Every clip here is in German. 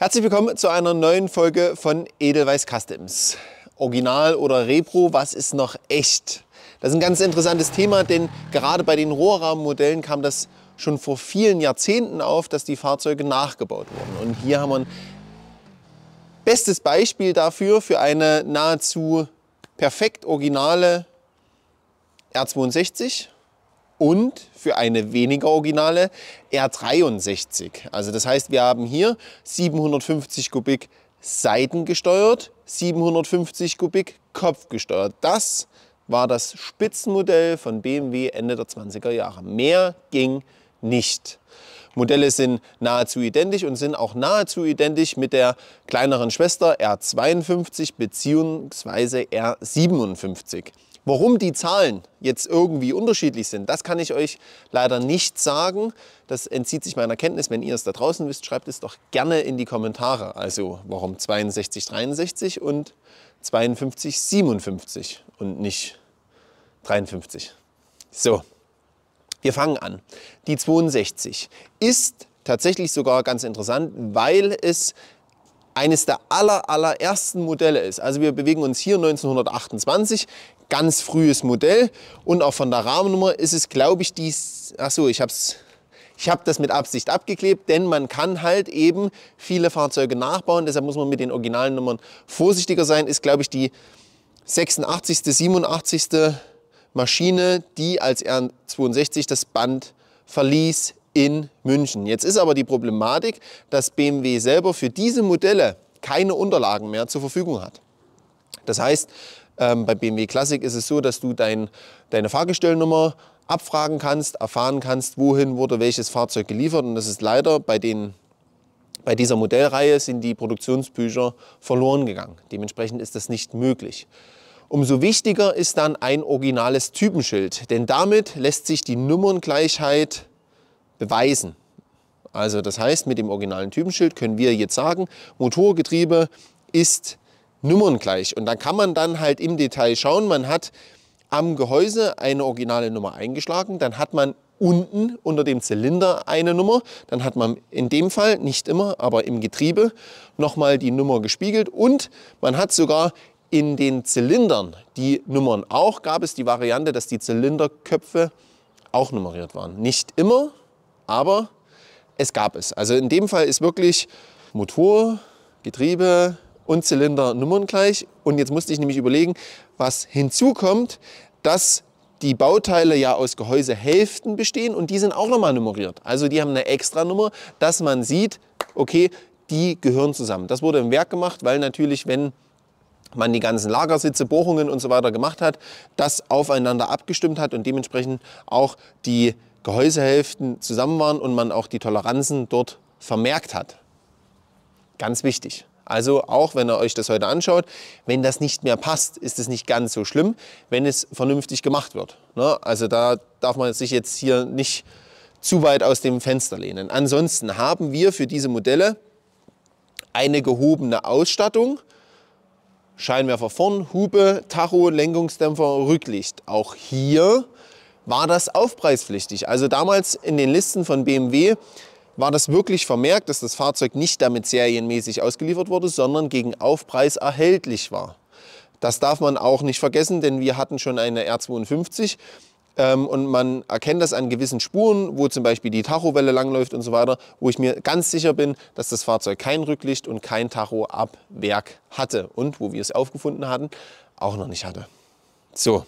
Herzlich willkommen zu einer neuen Folge von Edelweiß Customs. Original oder Repro, was ist noch echt? Das ist ein ganz interessantes Thema, denn gerade bei den Rohrrahmenmodellen kam das schon vor vielen Jahrzehnten auf, dass die Fahrzeuge nachgebaut wurden. Und hier haben wir ein bestes Beispiel dafür, für eine nahezu perfekt originale R62 und für eine weniger originale R63. Also das heißt, wir haben hier 750 Kubik seitengesteuert, 750 Kubik kopfgesteuert. Das war das Spitzenmodell von BMW Ende der 20er Jahre. Mehr ging nicht. Modelle sind nahezu identisch und sind auch nahezu identisch mit der kleineren Schwester R52 bzw. R57. Warum die Zahlen jetzt irgendwie unterschiedlich sind, das kann ich euch leider nicht sagen. Das entzieht sich meiner Kenntnis. Wenn ihr es da draußen wisst, schreibt es doch gerne in die Kommentare. Also warum 62, 63 und 52, 57 und nicht 53. So, wir fangen an. Die 62 ist tatsächlich sogar ganz interessant, weil es eines der aller, allerersten Modelle ist. Also wir bewegen uns hier 1928 ganz frühes Modell. Und auch von der Rahmennummer ist es, glaube ich, die... Achso, ich habe ich habe das mit Absicht abgeklebt, denn man kann halt eben viele Fahrzeuge nachbauen. Deshalb muss man mit den originalen Nummern vorsichtiger sein. Ist, glaube ich, die 86., 87. Maschine, die als R62 das Band verließ in München. Jetzt ist aber die Problematik, dass BMW selber für diese Modelle keine Unterlagen mehr zur Verfügung hat. Das heißt, ähm, bei BMW Classic ist es so, dass du dein, deine Fahrgestellnummer abfragen kannst, erfahren kannst, wohin wurde welches Fahrzeug geliefert. Und das ist leider bei den bei dieser Modellreihe sind die Produktionsbücher verloren gegangen. Dementsprechend ist das nicht möglich. Umso wichtiger ist dann ein originales Typenschild, denn damit lässt sich die Nummerngleichheit beweisen. Also das heißt, mit dem originalen Typenschild können wir jetzt sagen, Motorgetriebe ist Nummern gleich. Und da kann man dann halt im Detail schauen, man hat am Gehäuse eine originale Nummer eingeschlagen, dann hat man unten unter dem Zylinder eine Nummer, dann hat man in dem Fall, nicht immer, aber im Getriebe nochmal die Nummer gespiegelt und man hat sogar in den Zylindern die Nummern. Auch gab es die Variante, dass die Zylinderköpfe auch nummeriert waren. Nicht immer, aber es gab es. Also in dem Fall ist wirklich Motor, Getriebe, und Zylindernummern gleich. Und jetzt musste ich nämlich überlegen, was hinzukommt, dass die Bauteile ja aus Gehäusehälften bestehen und die sind auch nochmal nummeriert. Also die haben eine extra Nummer, dass man sieht, okay, die gehören zusammen. Das wurde im Werk gemacht, weil natürlich, wenn man die ganzen Lagersitze, Bohrungen und so weiter gemacht hat, das aufeinander abgestimmt hat und dementsprechend auch die Gehäusehälften zusammen waren und man auch die Toleranzen dort vermerkt hat. Ganz wichtig. Also auch wenn ihr euch das heute anschaut, wenn das nicht mehr passt, ist es nicht ganz so schlimm, wenn es vernünftig gemacht wird. Ne? Also da darf man sich jetzt hier nicht zu weit aus dem Fenster lehnen. Ansonsten haben wir für diese Modelle eine gehobene Ausstattung. Scheinwerfer vorn, Hupe, Tacho, Lenkungsdämpfer, Rücklicht. Auch hier war das aufpreispflichtig. Also damals in den Listen von BMW war das wirklich vermerkt, dass das Fahrzeug nicht damit serienmäßig ausgeliefert wurde, sondern gegen Aufpreis erhältlich war. Das darf man auch nicht vergessen, denn wir hatten schon eine R52 ähm, und man erkennt das an gewissen Spuren, wo zum Beispiel die Tachowelle langläuft und so weiter, wo ich mir ganz sicher bin, dass das Fahrzeug kein Rücklicht und kein Tacho ab Werk hatte und wo wir es aufgefunden hatten, auch noch nicht hatte. So.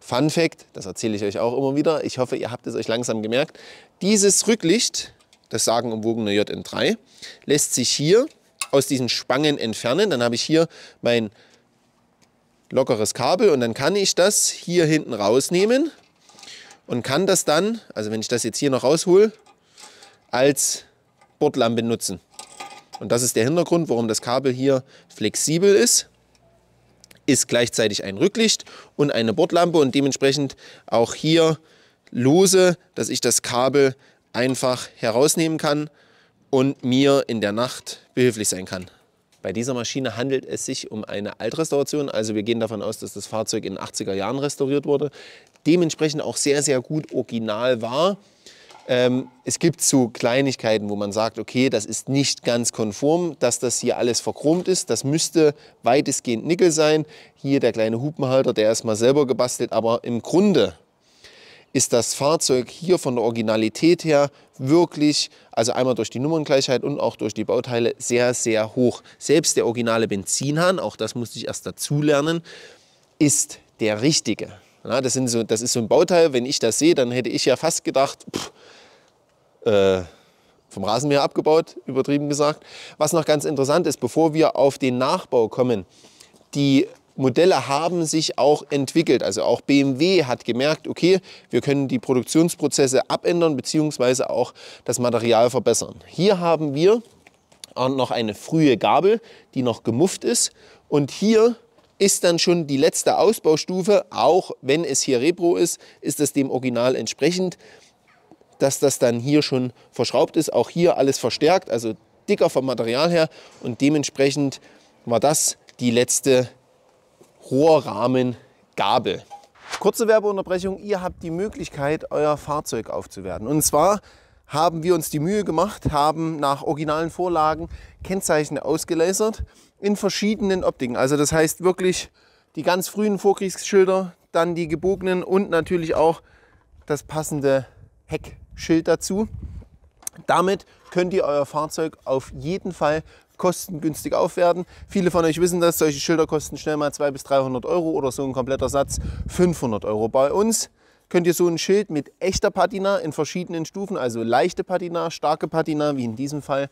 Fun Fact, das erzähle ich euch auch immer wieder, ich hoffe, ihr habt es euch langsam gemerkt, dieses Rücklicht das sagenumwogene JN3, lässt sich hier aus diesen Spangen entfernen. Dann habe ich hier mein lockeres Kabel und dann kann ich das hier hinten rausnehmen und kann das dann, also wenn ich das jetzt hier noch raushole, als Bordlampe nutzen. Und das ist der Hintergrund, warum das Kabel hier flexibel ist. Ist gleichzeitig ein Rücklicht und eine Bordlampe und dementsprechend auch hier lose, dass ich das Kabel einfach herausnehmen kann und mir in der Nacht behilflich sein kann. Bei dieser Maschine handelt es sich um eine Altrestauration, also wir gehen davon aus, dass das Fahrzeug in den 80er Jahren restauriert wurde, dementsprechend auch sehr, sehr gut original war. Ähm, es gibt so Kleinigkeiten, wo man sagt, okay, das ist nicht ganz konform, dass das hier alles verchromt ist. Das müsste weitestgehend Nickel sein. Hier der kleine Hupenhalter, der ist mal selber gebastelt, aber im Grunde ist das Fahrzeug hier von der Originalität her wirklich, also einmal durch die Nummerngleichheit und auch durch die Bauteile, sehr, sehr hoch. Selbst der originale Benzinhahn, auch das musste ich erst dazulernen, ist der richtige. Ja, das, sind so, das ist so ein Bauteil, wenn ich das sehe, dann hätte ich ja fast gedacht, pff, äh, vom Rasenmäher abgebaut, übertrieben gesagt. Was noch ganz interessant ist, bevor wir auf den Nachbau kommen, die Modelle haben sich auch entwickelt. Also auch BMW hat gemerkt, okay, wir können die Produktionsprozesse abändern bzw. auch das Material verbessern. Hier haben wir noch eine frühe Gabel, die noch gemufft ist. Und hier ist dann schon die letzte Ausbaustufe, auch wenn es hier Repro ist, ist es dem Original entsprechend, dass das dann hier schon verschraubt ist. Auch hier alles verstärkt, also dicker vom Material her. Und dementsprechend war das die letzte Ausbaustufe. Rohrrahmen, Gabel. Kurze Werbeunterbrechung, ihr habt die Möglichkeit, euer Fahrzeug aufzuwerten. Und zwar haben wir uns die Mühe gemacht, haben nach originalen Vorlagen Kennzeichen ausgelasert in verschiedenen Optiken. Also das heißt wirklich die ganz frühen Vorkriegsschilder, dann die gebogenen und natürlich auch das passende Heckschild dazu. Damit könnt ihr euer Fahrzeug auf jeden Fall kostengünstig aufwerten. Viele von euch wissen das, solche Schilder kosten schnell mal 200 bis 300 Euro oder so ein kompletter Satz 500 Euro. Bei uns könnt ihr so ein Schild mit echter Patina in verschiedenen Stufen, also leichte Patina, starke Patina, wie in diesem Fall,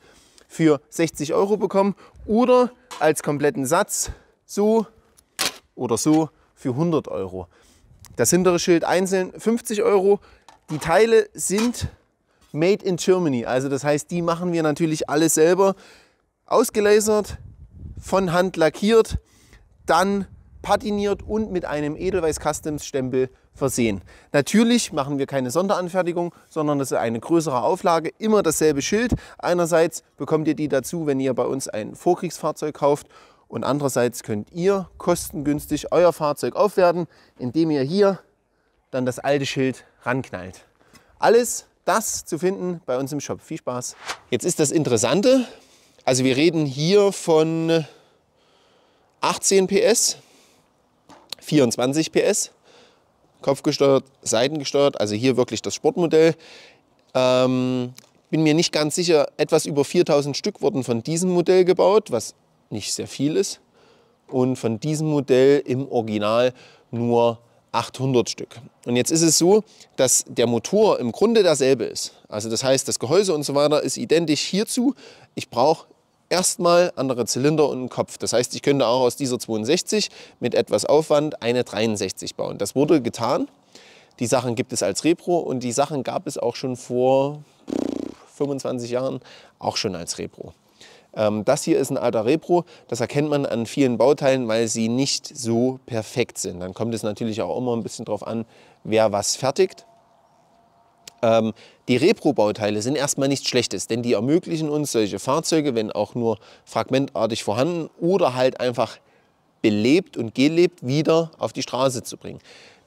für 60 Euro bekommen oder als kompletten Satz so oder so für 100 Euro. Das hintere Schild einzeln 50 Euro. Die Teile sind made in Germany, also das heißt, die machen wir natürlich alle selber ausgelasert, von Hand lackiert, dann patiniert und mit einem Edelweiß Customs Stempel versehen. Natürlich machen wir keine Sonderanfertigung, sondern das ist eine größere Auflage, immer dasselbe Schild. Einerseits bekommt ihr die dazu, wenn ihr bei uns ein Vorkriegsfahrzeug kauft und andererseits könnt ihr kostengünstig euer Fahrzeug aufwerten, indem ihr hier dann das alte Schild ranknallt. Alles das zu finden bei uns im Shop. Viel Spaß! Jetzt ist das Interessante, also wir reden hier von 18 PS, 24 PS, kopfgesteuert, seitengesteuert, also hier wirklich das Sportmodell. Ähm, bin mir nicht ganz sicher, etwas über 4000 Stück wurden von diesem Modell gebaut, was nicht sehr viel ist. Und von diesem Modell im Original nur 800 Stück. Und jetzt ist es so, dass der Motor im Grunde derselbe ist. Also das heißt, das Gehäuse und so weiter ist identisch hierzu. Ich brauche erstmal andere Zylinder und einen Kopf. Das heißt, ich könnte auch aus dieser 62 mit etwas Aufwand eine 63 bauen. Das wurde getan. Die Sachen gibt es als Repro und die Sachen gab es auch schon vor 25 Jahren auch schon als Repro. Ähm, das hier ist ein alter Repro, das erkennt man an vielen Bauteilen, weil sie nicht so perfekt sind. Dann kommt es natürlich auch immer ein bisschen drauf an, wer was fertigt. Ähm, die Repro-Bauteile sind erstmal nichts Schlechtes, denn die ermöglichen uns solche Fahrzeuge, wenn auch nur fragmentartig vorhanden oder halt einfach belebt und gelebt, wieder auf die Straße zu bringen.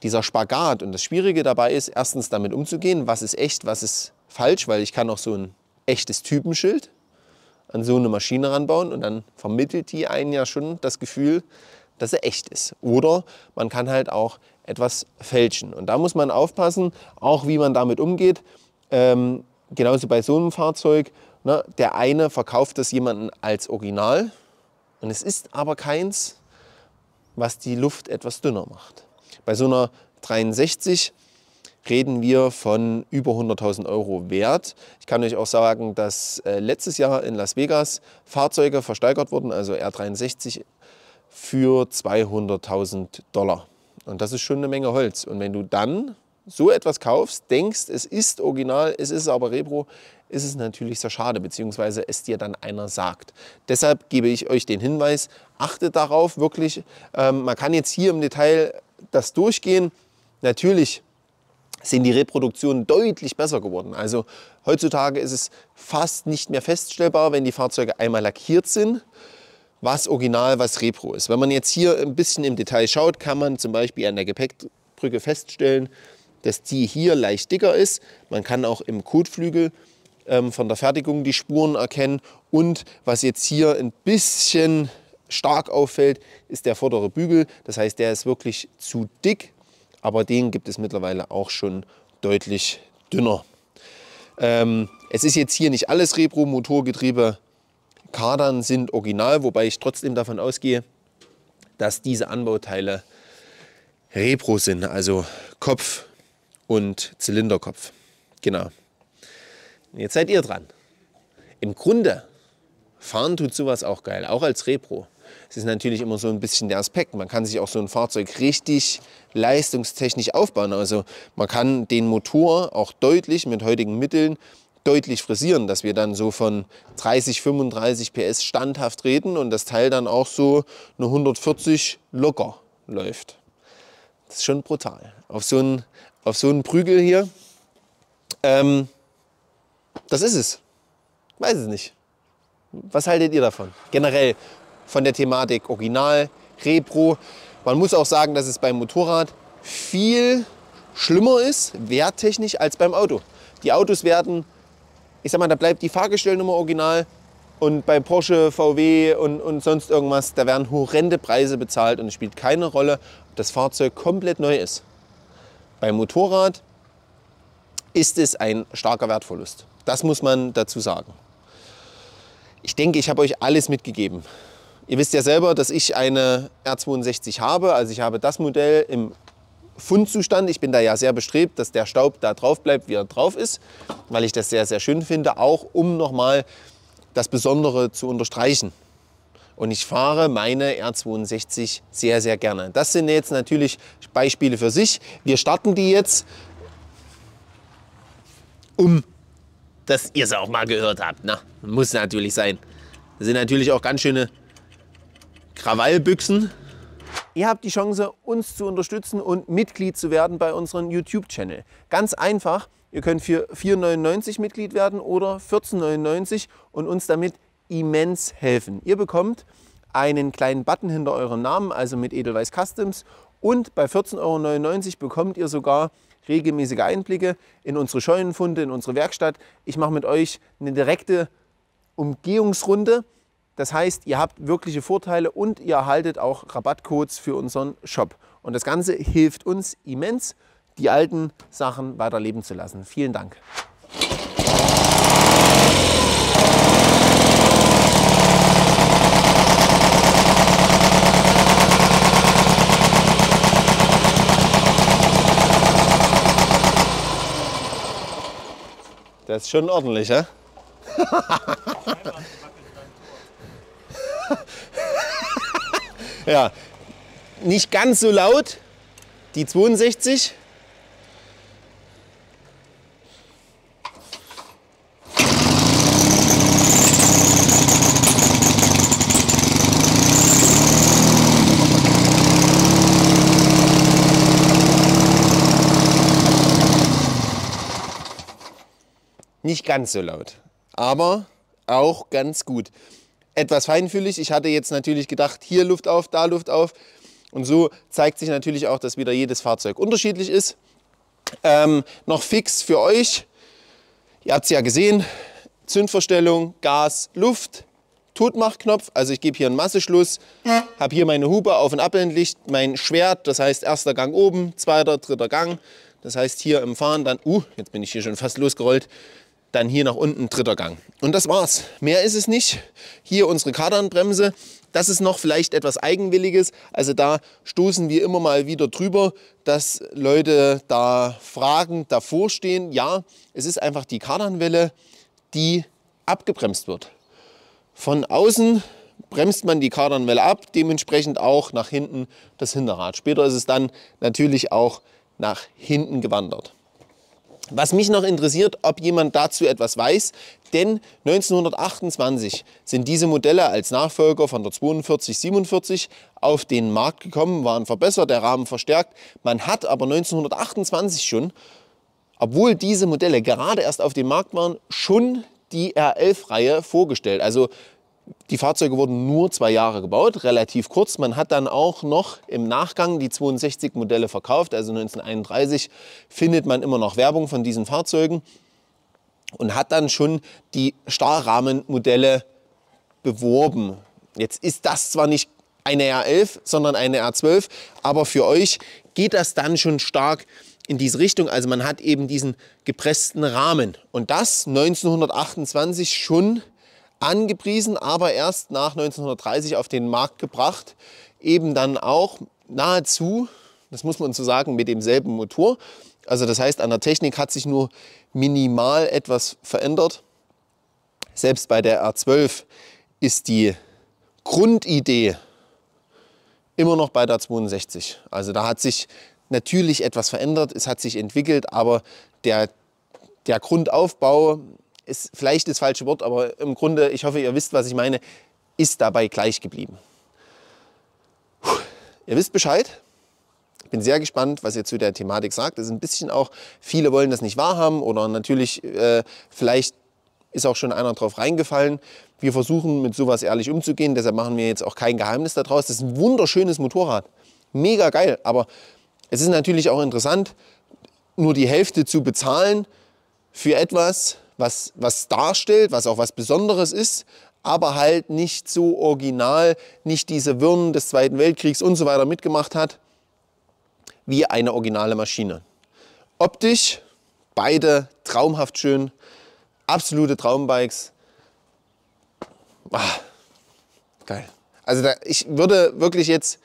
Dieser Spagat und das Schwierige dabei ist, erstens damit umzugehen, was ist echt, was ist falsch, weil ich kann auch so ein echtes Typenschild an so eine Maschine ranbauen und dann vermittelt die einen ja schon das Gefühl, dass er echt ist. Oder man kann halt auch etwas fälschen. Und da muss man aufpassen, auch wie man damit umgeht. Ähm, genauso bei so einem Fahrzeug. Ne? Der eine verkauft das jemanden als Original und es ist aber keins, was die Luft etwas dünner macht. Bei so einer 63 reden wir von über 100.000 Euro wert. Ich kann euch auch sagen, dass äh, letztes Jahr in Las Vegas Fahrzeuge versteigert wurden, also R63 für 200.000 Dollar. Und das ist schon eine Menge Holz. Und wenn du dann so etwas kaufst, denkst, es ist original, es ist aber Repro, ist es natürlich sehr schade, beziehungsweise es dir dann einer sagt. Deshalb gebe ich euch den Hinweis, achtet darauf wirklich. Ähm, man kann jetzt hier im Detail das durchgehen. Natürlich sind die Reproduktionen deutlich besser geworden. Also heutzutage ist es fast nicht mehr feststellbar, wenn die Fahrzeuge einmal lackiert sind, was Original, was Repro ist. Wenn man jetzt hier ein bisschen im Detail schaut, kann man zum Beispiel an der Gepäckbrücke feststellen, dass die hier leicht dicker ist. Man kann auch im Kotflügel ähm, von der Fertigung die Spuren erkennen. Und was jetzt hier ein bisschen stark auffällt, ist der vordere Bügel. Das heißt, der ist wirklich zu dick, aber den gibt es mittlerweile auch schon deutlich dünner. Ähm, es ist jetzt hier nicht alles Repro, Motorgetriebe, Kadern sind original, wobei ich trotzdem davon ausgehe, dass diese Anbauteile Repro sind, also Kopf, und Zylinderkopf. Genau. Jetzt seid ihr dran. Im Grunde, fahren tut sowas auch geil, auch als Repro. Es ist natürlich immer so ein bisschen der Aspekt. Man kann sich auch so ein Fahrzeug richtig leistungstechnisch aufbauen. Also man kann den Motor auch deutlich mit heutigen Mitteln deutlich frisieren, dass wir dann so von 30, 35 PS standhaft reden und das Teil dann auch so eine 140 locker läuft. Das ist schon brutal. Auf so einen auf so einen Prügel hier. Ähm, das ist es. Weiß es nicht. Was haltet ihr davon? Generell von der Thematik Original, Repro. Man muss auch sagen, dass es beim Motorrad viel schlimmer ist, werttechnisch, als beim Auto. Die Autos werden, ich sag mal, da bleibt die Fahrgestellnummer original. Und bei Porsche, VW und, und sonst irgendwas, da werden horrende Preise bezahlt und es spielt keine Rolle, ob das Fahrzeug komplett neu ist. Beim Motorrad ist es ein starker Wertverlust. Das muss man dazu sagen. Ich denke, ich habe euch alles mitgegeben. Ihr wisst ja selber, dass ich eine R62 habe. Also ich habe das Modell im Fundzustand. Ich bin da ja sehr bestrebt, dass der Staub da drauf bleibt, wie er drauf ist, weil ich das sehr, sehr schön finde, auch um nochmal das Besondere zu unterstreichen und ich fahre meine R62 sehr, sehr gerne. Das sind jetzt natürlich Beispiele für sich. Wir starten die jetzt, um dass ihr sie auch mal gehört habt. Na, muss natürlich sein. Das sind natürlich auch ganz schöne Krawallbüchsen. Ihr habt die Chance, uns zu unterstützen und Mitglied zu werden bei unserem YouTube-Channel. Ganz einfach, ihr könnt für 4,99 Mitglied werden oder 14,99 und uns damit immens helfen. Ihr bekommt einen kleinen Button hinter eurem Namen, also mit Edelweiß Customs. Und bei 14,99 Euro bekommt ihr sogar regelmäßige Einblicke in unsere Scheunenfunde, in unsere Werkstatt. Ich mache mit euch eine direkte Umgehungsrunde. Das heißt, ihr habt wirkliche Vorteile und ihr erhaltet auch Rabattcodes für unseren Shop. Und das Ganze hilft uns immens, die alten Sachen weiterleben zu lassen. Vielen Dank. Der ist schon ordentlich, hä? ja, nicht ganz so laut, die 62. Nicht ganz so laut, aber auch ganz gut. Etwas feinfühlig. Ich hatte jetzt natürlich gedacht, hier Luft auf, da Luft auf. Und so zeigt sich natürlich auch, dass wieder jedes Fahrzeug unterschiedlich ist. Ähm, noch fix für euch. Ihr habt es ja gesehen. Zündverstellung, Gas, Luft, Totmachknopf. Also ich gebe hier einen Masseschluss, habe hier meine Hupe auf- und abendlicht, mein Schwert, das heißt erster Gang oben, zweiter, dritter Gang. Das heißt hier im Fahren dann, uh, jetzt bin ich hier schon fast losgerollt, dann hier nach unten dritter Gang. Und das war's. Mehr ist es nicht. Hier unsere Kardanbremse. Das ist noch vielleicht etwas Eigenwilliges. Also da stoßen wir immer mal wieder drüber, dass Leute da fragen, davor stehen. Ja, es ist einfach die Kardanwelle, die abgebremst wird. Von außen bremst man die Kardanwelle ab, dementsprechend auch nach hinten das Hinterrad. Später ist es dann natürlich auch nach hinten gewandert. Was mich noch interessiert, ob jemand dazu etwas weiß, denn 1928 sind diese Modelle als Nachfolger von der 4247 auf den Markt gekommen, waren verbessert, der Rahmen verstärkt. Man hat aber 1928 schon, obwohl diese Modelle gerade erst auf dem Markt waren, schon die R11-Reihe vorgestellt. Also die Fahrzeuge wurden nur zwei Jahre gebaut, relativ kurz. Man hat dann auch noch im Nachgang die 62 Modelle verkauft. Also 1931 findet man immer noch Werbung von diesen Fahrzeugen und hat dann schon die Stahlrahmenmodelle beworben. Jetzt ist das zwar nicht eine R11, sondern eine R12, aber für euch geht das dann schon stark in diese Richtung. Also man hat eben diesen gepressten Rahmen und das 1928 schon angepriesen, aber erst nach 1930 auf den Markt gebracht. Eben dann auch nahezu, das muss man so sagen, mit demselben Motor. Also das heißt, an der Technik hat sich nur minimal etwas verändert. Selbst bei der R12 ist die Grundidee immer noch bei der 62. Also da hat sich natürlich etwas verändert, es hat sich entwickelt, aber der, der Grundaufbau ist vielleicht das falsche Wort, aber im Grunde, ich hoffe, ihr wisst, was ich meine, ist dabei gleich geblieben. Puh. Ihr wisst Bescheid. Ich bin sehr gespannt, was ihr zu der Thematik sagt. Es ist ein bisschen auch, viele wollen das nicht wahrhaben oder natürlich, äh, vielleicht ist auch schon einer drauf reingefallen. Wir versuchen mit sowas ehrlich umzugehen, deshalb machen wir jetzt auch kein Geheimnis daraus. Das ist ein wunderschönes Motorrad. Mega geil, aber es ist natürlich auch interessant, nur die Hälfte zu bezahlen für etwas, was, was darstellt, was auch was Besonderes ist, aber halt nicht so original, nicht diese Wirren des Zweiten Weltkriegs und so weiter mitgemacht hat, wie eine originale Maschine. Optisch beide traumhaft schön, absolute Traumbikes. Ah, geil. Also da, ich würde wirklich jetzt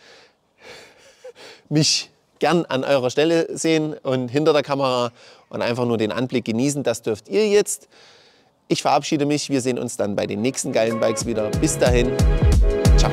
mich gern an eurer Stelle sehen und hinter der Kamera und einfach nur den Anblick genießen. Das dürft ihr jetzt. Ich verabschiede mich. Wir sehen uns dann bei den nächsten geilen Bikes wieder. Bis dahin. Ciao.